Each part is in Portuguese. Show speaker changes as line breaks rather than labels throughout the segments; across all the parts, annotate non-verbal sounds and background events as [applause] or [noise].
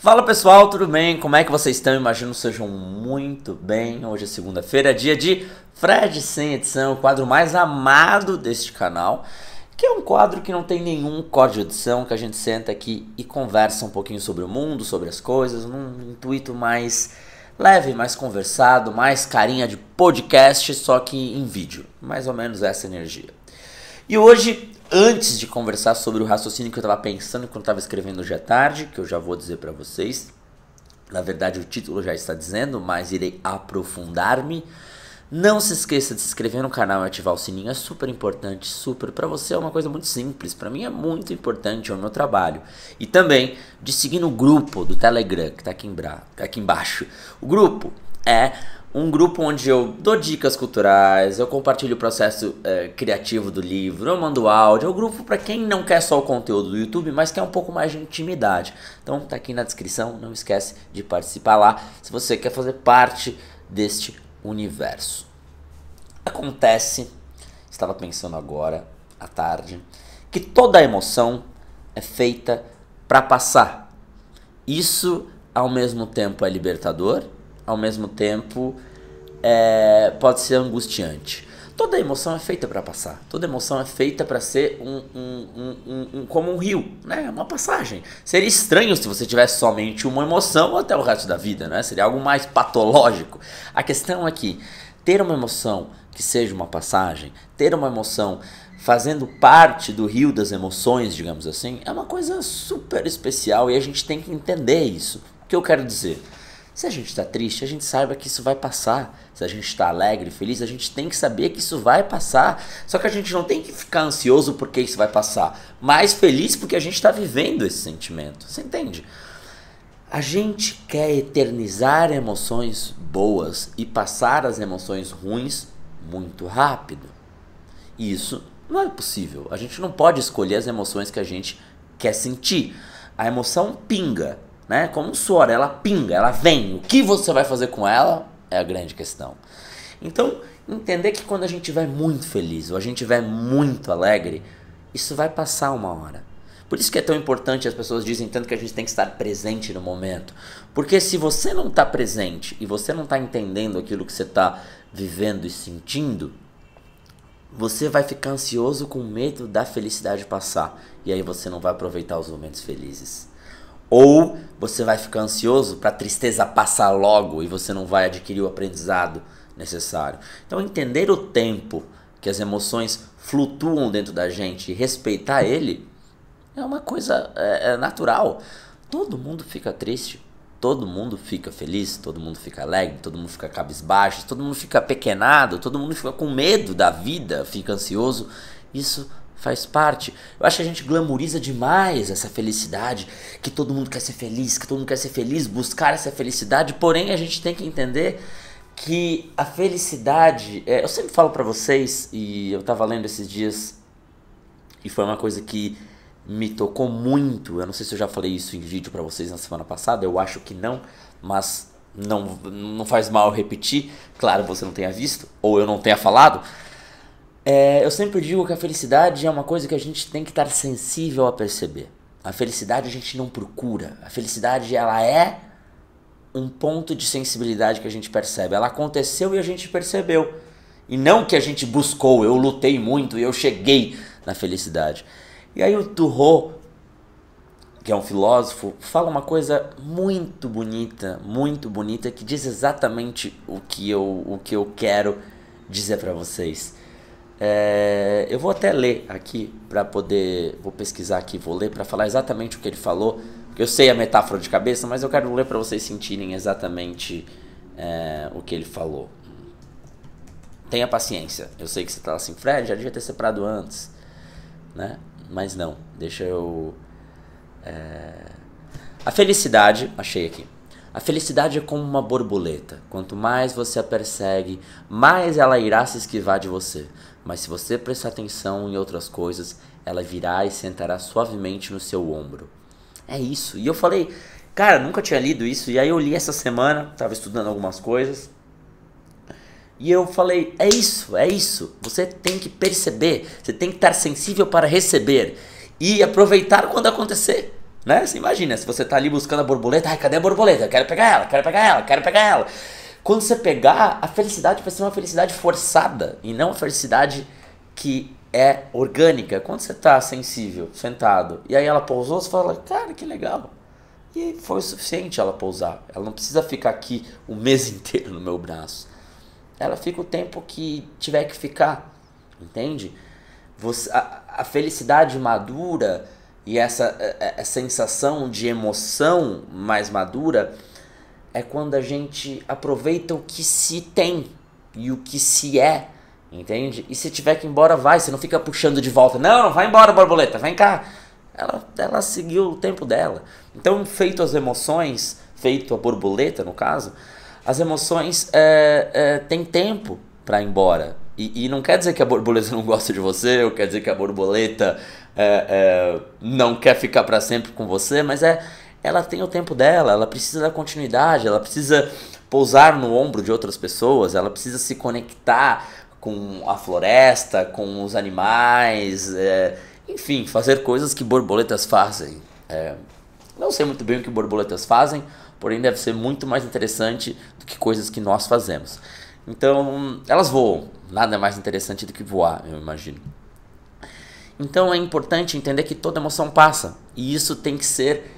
Fala pessoal, tudo bem? Como é que vocês estão? Imagino que sejam muito bem. Hoje é segunda-feira, dia de Fred Sem Edição, o quadro mais amado deste canal, que é um quadro que não tem nenhum código de edição, que a gente senta aqui e conversa um pouquinho sobre o mundo, sobre as coisas, num intuito mais leve, mais conversado, mais carinha de podcast, só que em vídeo. Mais ou menos essa energia. E hoje antes de conversar sobre o raciocínio que eu estava pensando quando estava escrevendo hoje à tarde, que eu já vou dizer para vocês. Na verdade, o título já está dizendo, mas irei aprofundar-me. Não se esqueça de se inscrever no canal e ativar o sininho, é super importante, super. Para você é uma coisa muito simples, para mim é muito importante, é o meu trabalho. E também de seguir no grupo do Telegram, que está aqui, em tá aqui embaixo. O grupo é um grupo onde eu dou dicas culturais, eu compartilho o processo é, criativo do livro, eu mando áudio. É um grupo para quem não quer só o conteúdo do YouTube, mas quer um pouco mais de intimidade. Então tá aqui na descrição, não esquece de participar lá se você quer fazer parte deste universo. Acontece, estava pensando agora à tarde, que toda emoção é feita para passar. Isso ao mesmo tempo é libertador ao mesmo tempo é, pode ser angustiante. Toda emoção é feita para passar. Toda emoção é feita para ser um, um, um, um, como um rio, né? É uma passagem. Seria estranho se você tivesse somente uma emoção até o resto da vida, né? Seria algo mais patológico. A questão é que ter uma emoção que seja uma passagem, ter uma emoção fazendo parte do rio das emoções, digamos assim, é uma coisa super especial e a gente tem que entender isso. O que eu quero dizer? Se a gente está triste, a gente saiba que isso vai passar. Se a gente está alegre, feliz, a gente tem que saber que isso vai passar. Só que a gente não tem que ficar ansioso porque isso vai passar, mas feliz porque a gente está vivendo esse sentimento. Você entende? A gente quer eternizar emoções boas e passar as emoções ruins muito rápido. Isso não é possível. A gente não pode escolher as emoções que a gente quer sentir. A emoção pinga, né? Como um suor, ela pinga, ela vem. O que você vai fazer com ela é a grande questão. Então, entender que quando a gente estiver muito feliz ou a gente estiver muito alegre, isso vai passar uma hora. Por isso que é tão importante, as pessoas dizem tanto que a gente tem que estar presente no momento. Porque se você não está presente e você não está entendendo aquilo que você está vivendo e sentindo, você vai ficar ansioso com medo da felicidade passar. E aí você não vai aproveitar os momentos felizes. Ou você vai ficar ansioso para a tristeza passar logo e você não vai adquirir o aprendizado necessário. Então, entender o tempo que as emoções flutuam dentro da gente e respeitar ele é uma coisa é, é natural. Todo mundo fica triste, todo mundo fica feliz, todo mundo fica alegre, todo mundo fica cabisbaixo, todo mundo fica pequenado, todo mundo fica com medo da vida, fica ansioso. Isso faz parte. Eu acho que a gente glamoriza demais essa felicidade, que todo mundo quer ser feliz, que todo mundo quer ser feliz, buscar essa felicidade, porém a gente tem que entender que a felicidade, é, eu sempre falo para vocês e eu tava lendo esses dias e foi uma coisa que me tocou muito. Eu não sei se eu já falei isso em vídeo para vocês na semana passada, eu acho que não, mas não, não faz mal repetir. Claro, você não tenha visto ou eu não tenha falado, é, eu sempre digo que a felicidade é uma coisa que a gente tem que estar sensível a perceber. A felicidade a gente não procura. A felicidade ela é um ponto de sensibilidade que a gente percebe. Ela aconteceu e a gente percebeu. E não que a gente buscou, eu lutei muito e eu cheguei na felicidade. E aí o Turro, que é um filósofo, fala uma coisa muito bonita, muito bonita, que diz exatamente o que eu, o que eu quero dizer para vocês. É, eu vou até ler aqui para poder. Vou pesquisar aqui, vou ler para falar exatamente o que ele falou. Eu sei a metáfora de cabeça, mas eu quero ler para vocês sentirem exatamente é, o que ele falou. Tenha paciência. Eu sei que você está assim, Fred, já devia ter separado antes. Né? Mas não, deixa eu. É... A felicidade. Achei aqui. A felicidade é como uma borboleta. Quanto mais você a persegue, mais ela irá se esquivar de você. Mas se você prestar atenção em outras coisas, ela virá e sentará suavemente no seu ombro. É isso. E eu falei, cara, nunca tinha lido isso. E aí eu li essa semana, estava estudando algumas coisas. E eu falei, é isso, é isso. Você tem que perceber, você tem que estar sensível para receber e aproveitar quando acontecer. Né? Você imagina, se você tá ali buscando a borboleta, ai, cadê a borboleta? Eu quero pegar ela, quero pegar ela, quero pegar ela. Quando você pegar, a felicidade vai ser uma felicidade forçada e não uma felicidade que é orgânica. Quando você tá sensível, sentado, e aí ela pousou, você fala, cara, que legal. E foi o suficiente ela pousar. Ela não precisa ficar aqui o mês [laughs] inteiro no meu braço. Ela fica o tempo que tiver que ficar, entende? Você, a, a felicidade madura e essa eh, eh, a, a sensação de emoção mais madura é quando a gente aproveita o que se tem e o que se é, entende? E se tiver que ir embora, vai, você não fica puxando de volta. Não, não vai embora, borboleta, vem cá. Ela, ela seguiu o tempo dela. Então, feito as emoções, feito a borboleta no caso, as emoções é, é, têm tempo para ir embora. E, e, não quer dizer que a borboleta [laughs] não gosta de você, ou quer dizer que a borboleta é, é, não quer ficar para sempre com você, mas é ela tem o tempo dela, ela precisa da continuidade, ela precisa pousar no ombro de outras pessoas, ela precisa se conectar com a floresta, com os animais, é, enfim, fazer coisas que borboletas fazem. É, não sei muito bem o que borboletas fazem, porém deve ser muito mais interessante do que coisas que nós fazemos. Então, elas voam. Nada é mais interessante do que voar, eu imagino. Então é importante entender que toda emoção passa. E isso tem que ser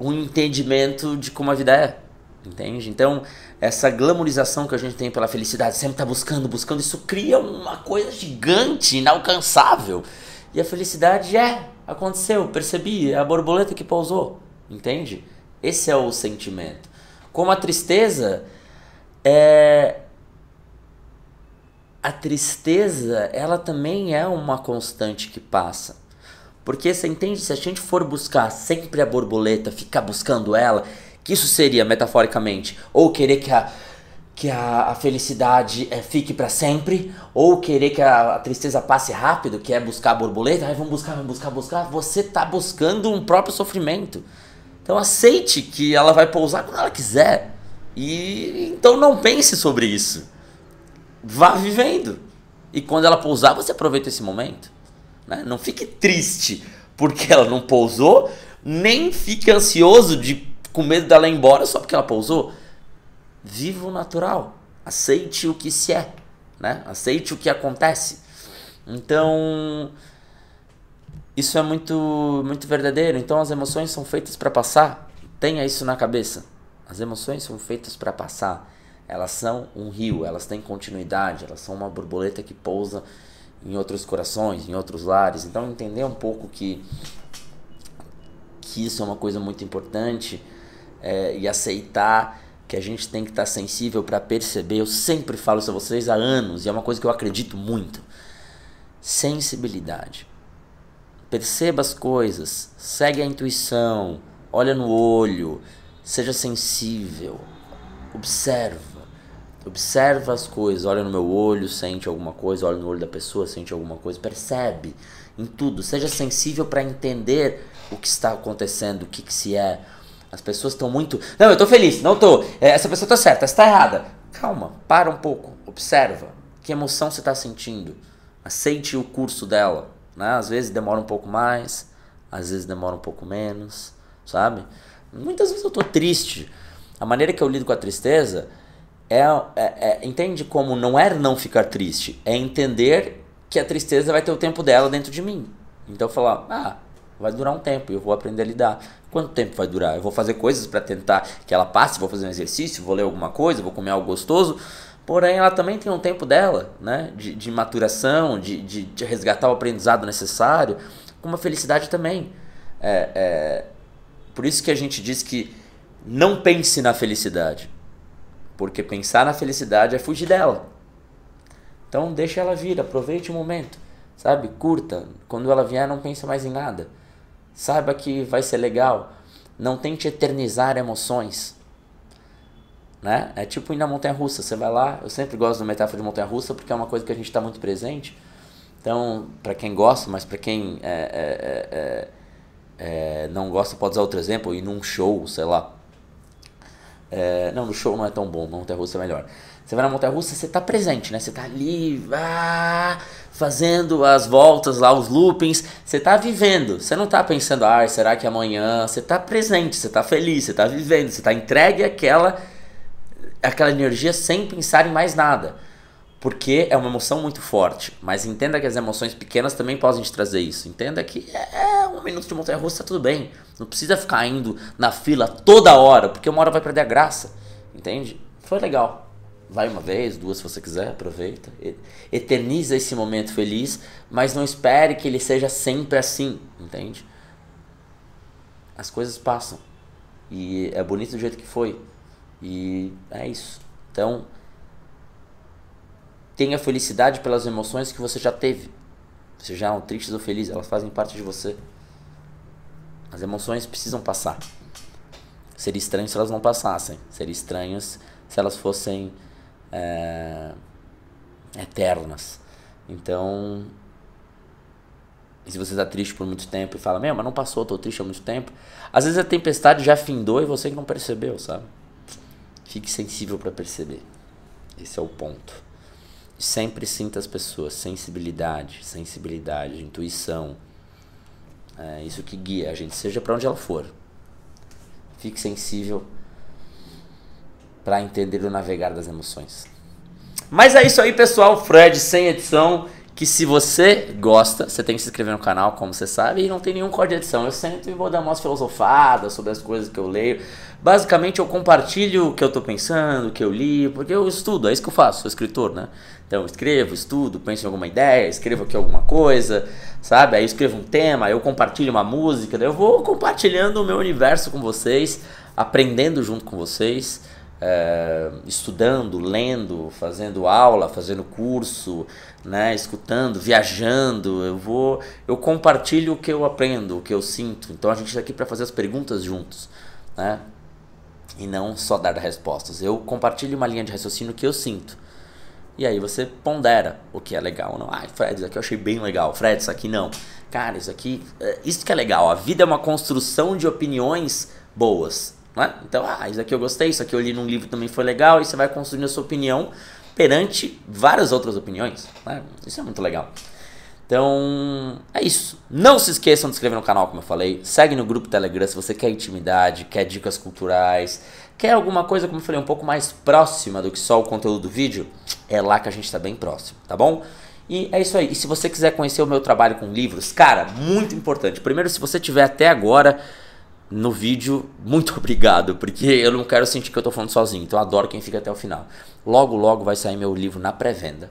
um entendimento de como a vida é. Entende? Então, essa glamorização que a gente tem pela felicidade, sempre tá buscando, buscando, isso cria uma coisa gigante, inalcançável. E a felicidade é, aconteceu, percebi, é a borboleta que pousou. Entende? Esse é o sentimento. Como a tristeza é a tristeza, ela também é uma constante que passa. Porque você entende? Se a gente for buscar sempre a borboleta, ficar buscando ela, que isso seria metaforicamente, ou querer que a, que a, a felicidade é, fique para sempre, ou querer que a, a, tristeza passe rápido, que é buscar a borboleta, aí vamos buscar, vamos buscar, buscar, você tá buscando um próprio sofrimento. Então aceite que ela vai pousar quando ela quiser. E então não pense sobre isso vá vivendo. E quando ela pousar, você aproveita esse momento. Né? Não fique triste porque ela não pousou, nem fique ansioso de, com medo dela ir embora só porque ela pousou. Viva o natural. Aceite o que se é. Né? Aceite o que acontece. Então, isso é muito, muito verdadeiro. Então, as emoções são feitas para passar. Tenha isso na cabeça. As emoções são feitas para passar. Elas são um rio, elas têm continuidade, elas são uma borboleta que pousa em outros corações, em outros lares. Então entender um pouco que que isso é uma coisa muito importante é, e aceitar que a gente tem que estar tá sensível para perceber. Eu sempre falo isso a vocês há anos e é uma coisa que eu acredito muito. Sensibilidade. Perceba as coisas, segue a intuição, olha no olho, seja sensível, observa. Observa as coisas, olha no meu olho, sente alguma coisa, olha no olho da pessoa, sente alguma coisa, percebe em tudo. Seja sensível para entender o que está acontecendo, o que, que se é. As pessoas estão muito. Não, eu tô feliz, não tô. É, essa pessoa tá certa, essa tá errada. Calma, para um pouco, observa que emoção você está sentindo. Aceite o curso dela. Né? Às vezes demora um pouco mais, às vezes demora um pouco menos, sabe? Muitas vezes eu tô triste. A maneira que eu lido com a tristeza é, é, é, entende como não é não ficar triste, é entender que a tristeza vai ter o tempo dela dentro de mim. Então falar, ah, vai durar um tempo, eu vou aprender a lidar. Quanto tempo vai durar? Eu vou fazer coisas para tentar que ela passe, vou fazer um exercício, vou ler alguma coisa, vou comer algo gostoso. Porém, ela também tem um tempo dela, né? De, de maturação, de, de, de, resgatar o aprendizado necessário, com uma felicidade também. É, é, por isso que a gente diz que não pense na felicidade. Porque pensar na felicidade é fugir dela. Então deixa ela vir, aproveite o momento, sabe? Curta. Quando ela vier, não pense mais em nada. Saiba que vai ser legal. Não tente eternizar emoções. Né? É tipo ir na montanha russa. Você vai lá, eu sempre gosto da metáfora de montanha russa porque é uma coisa que a gente está muito presente. Então, para quem gosta, mas para quem é é, é, é, é, não gosta, pode usar outro exemplo, ir num show, sei lá. É, não, no show não é tão bom, montanha russa é melhor. Você vai na montanha russa, você tá presente, né? Você tá ali, vá fazendo as voltas lá, os loopings, você tá vivendo. Você não tá pensando, ah, será que amanhã? Você tá presente, você tá feliz, você tá vivendo, você tá entregue àquela aquela energia sem pensar em mais nada porque é uma emoção muito forte. Mas entenda que as emoções pequenas também podem te trazer isso. Entenda que é, é um minuto de montanha russa, tá tudo bem. Não precisa ficar indo na fila toda hora, porque uma hora vai perder a graça. Entende? Foi legal. Vai uma vez, duas, se você quiser, aproveita. Eterniza esse momento feliz, mas não espere que ele seja sempre assim, entende? As coisas passam. E é bonito do jeito que foi. E é isso. Então, tenha felicidade pelas emoções que você já teve. já são tristes ou felizes, elas fazem parte de você. As emoções precisam passar. Seria estranho se elas não passassem. Seria estranho se elas fossem é, eternas. Então, se você está triste por muito tempo e fala, meu, mas não passou, estou triste há muito tempo. Às vezes a tempestade já findou e você que não percebeu, sabe? Fique sensível para perceber. Esse é o ponto sempre sinta as pessoas, sensibilidade, sensibilidade, intuição. É isso que guia a gente, seja para onde ela for. Fique sensível para entender o navegar das emoções. Mas é isso aí, pessoal. Fred sem edição que se você gosta, você tem que se inscrever no canal, como você sabe, e não tem nenhum corte de edição. Eu sempre vou dar umas filosofadas sobre as coisas que eu leio. Basicamente, eu compartilho o que eu estou pensando, o que eu li, porque eu estudo, é isso que eu faço, sou escritor, né? Então, eu escrevo, estudo, penso em alguma ideia, escrevo aqui alguma coisa, sabe? Aí eu escrevo um tema, eu compartilho uma música, daí eu vou compartilhando o meu universo com vocês, aprendendo junto com vocês é, estudando, lendo, fazendo aula, fazendo curso, né, escutando, viajando. Eu vou, eu compartilho o que eu aprendo, o que eu sinto. Então a gente está aqui para fazer as perguntas juntos, né? E não só dar respostas. Eu compartilho uma linha de raciocínio que eu sinto. E aí você pondera o que é legal ou não. Ah, Fred, isso aqui eu achei bem legal. Fred, isso aqui não. Cara, isso aqui, eh, isso que é legal. A vida é uma construção de opiniões boas né? Então, ah, isso aqui eu gostei, isso aqui eu li num livro também foi legal, e você vai construindo a sua opinião perante várias outras opiniões. Né? Isso é muito legal. Então, é isso. Não se esqueçam de se inscrever no canal, como eu falei. Segue no grupo Telegram se você quer intimidade, quer dicas culturais, quer alguma coisa, como eu falei, um pouco mais próxima do que só o conteúdo do vídeo. É lá que a gente está bem próximo, tá bom? E é isso aí. E se você quiser conhecer o meu trabalho com livros, cara, muito importante. Primeiro, se você tiver até agora no vídeo, muito [laughs] obrigado, porque eu não quero sentir que eu estou falando sozinho, então adoro quem fica até o final. Logo, logo vai sair meu livro na pré-venda.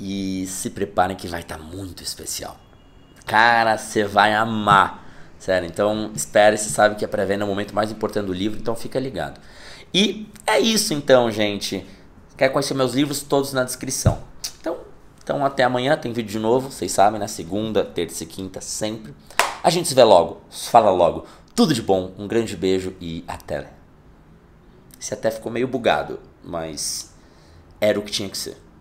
E se preparem que vai estar tá muito especial. Cara, você vai amar. Sério, então espere, você sabe que a pré-venda é o momento mais importante do livro, então fica ligado. E é isso então, gente. Quer conhecer meus livros? Todos na descrição. Então, então até amanhã, tem vídeo de novo, vocês sabem, na né? segunda, terça e quinta, sempre. A gente se vê logo, fala logo. Tudo de bom, um grande beijo e até. Se até ficou meio bugado, mas era o que tinha que ser.